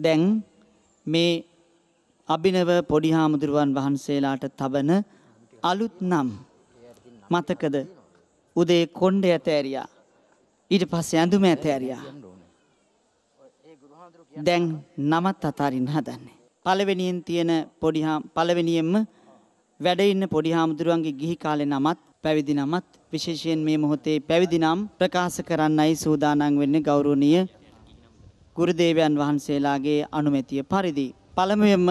දැන් මේ අභිනව පොඩි හාමුදුරුවන් වහන්සේලාට තබන අලුත් නම් මතකද උදේ කොණ්ඩ ඇතෑරියා ඊට පස්සේ ඇඳුම ඇතෑරියා දැන් නමත් අතාරින් හදන්නේ පළවෙනියෙන් තියෙන පොඩි පළවෙනියෙන්ම වැඩ ඉන්න පොඩි හාමුදුරුවන්ගේ ගිහි කාලේ නමත් පැවිදි නමත් විශේෂයෙන් මේ මොහොතේ පැවිදි නම් ප්‍රකාශ කරන්නයි සූදානම් වෙන්නේ ගෞරවනීය ගුරුදේවයන් වහන්සේලාගේ අනුමැතිය පරිදි පළමුවෙන්ම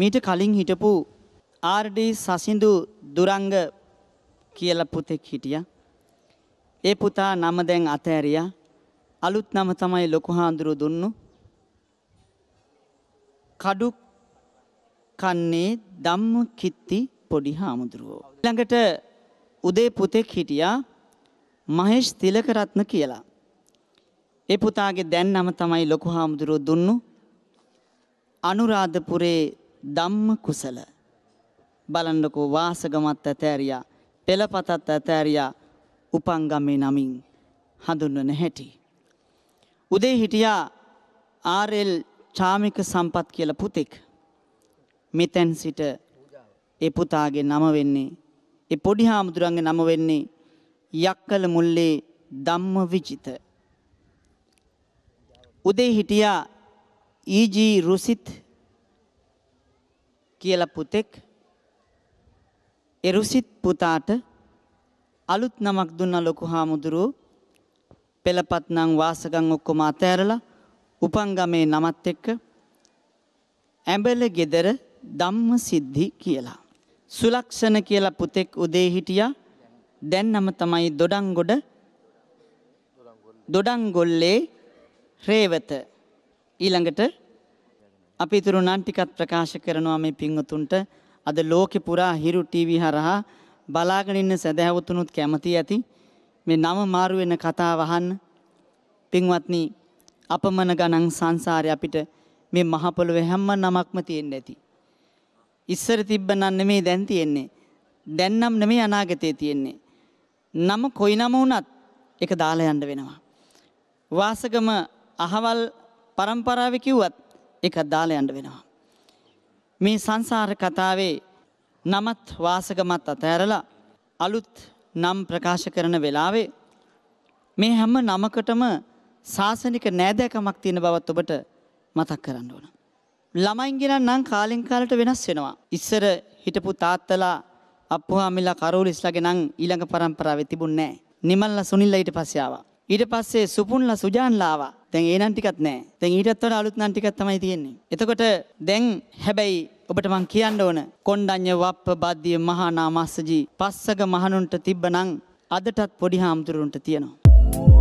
මීට කලින් හිටපු ආර්.ඩී. සසිඳු දුරංග කියලා පුතෙක් හිටියා. ඒ පුතා නම දැන් අතෑරියා. අලුත් නම තමයි ලොකු හාඳුරු දුන්නු. කඩු කන්නේ ධම්ම කිත්ති පොඩි හාමුදුරුවෝ. ඊළඟට උදේ පුතෙක් හිටියා මහේෂ් තිලකරත්න කියලා. ඒ පුතාගේ දැන් නම තමයි ලොකු හාමුදුරුවෝ දුන්නු අනුරාධපුරේ ධම්ම කුසල. බලන්නකෝ වාසගමත් ඇතෑරියා, පෙළපතත් ඇතෑරියා උපංගමේ නමින් හඳුන්වන හැටි. උදේ හිටියා ආරෙල් චාමික සම්පත් කියල පුතෙක් මෙතැන් සිට ඒ පුතාගේ නම වෙන්නේ ඒ පොඩි හාමුදුරන්ගේ නම වෙන්නේ යක්කල මුල්ලේ ධම්ම විචිත උදේ හිටියා ඊජී e රුසිත් කියල පුතෙක් එරුසිත් පුතාට අලුත් නමක් දුන්න ලොකු හාමුදුරුව පෙළපත් නං වාසගං ඔක්කොම අතඇරලා උපංගමේ නමත් එක්ක ඇඹල ගෙදර ධම්ම සිද්ධි කියලා. සුලක්ෂණ කියලා පුතෙක් උදේ හිටියා දැන් නම තමයි දොඩංගොඩ දොඩංගොල්ලේ රේවත ඊළඟට අපි ඉතුරු නම් ටිකක් ප්‍රකාශ කරනවා මේ පින්වතුන්ට අද ලෝකේ පුරා හිරු ටීවී හරහා බලාගෙන ඉන්න සදහැවතුනුත් කැමති ඇති මේ නම මාරු වෙන කතාව අහන්න පින්වත්නි අපමණ ගණන් සංසාරේ අපිට මේ මහ පොළොවේ හැම නමක්ම තියෙන්න ඇති ඉස්සර තිබ්බනම් නෙමෙයි දැන් තියෙන්නේ දැන් නම් නෙමෙයි අනාගතේ තියෙන්නේ නම කොයි නම වුණත් ඒක දාලා යන්න වෙනවා වාසගම අහවල් પરම්පරාවේ කිව්වත් ඒක දාලා යන්න වෙනවා. මේ සංසාර කතාවේ නමත් වාසකමත් අතහැරලා අලුත් නම් ප්‍රකාශ කරන වෙලාවේ මේ හැම නමකටම සාසනික නෑදෑකමක් තියෙන බවත් ඔබට මතක් කරන්න ඕන. ළමයින්ගෙන නම් කාලෙන් කාලට වෙනස් වෙනවා. ඉස්සර හිටපු තාත්තලා අප්පුහාමිලා කරෝලිස්ලාගේ නම් ඊළඟ පරම්පරාවේ තිබුණේ නැහැ. නිමල්ලා සුනිල්ලා ඊට පස්සේ ආවා. ඊට පස්සේ සුපුන්ලා සුජාන්ලා ආවා. දැන් ඒ නම් ටිකක් නැහැ. දැන් ඊටත් වඩා අලුත් නම් ටිකක් තමයි තියෙන්නේ. එතකොට දැන් හැබැයි ඔබට මං කියන්න ඕන කොණ්ඩඤ්ඤ වප්ප බද්දිය මහා නාමස්සජී පස්සක මහණුන්ට තිබ්බනම් අදටත් පොඩි හාමුදුරුන්ට තියෙනවා.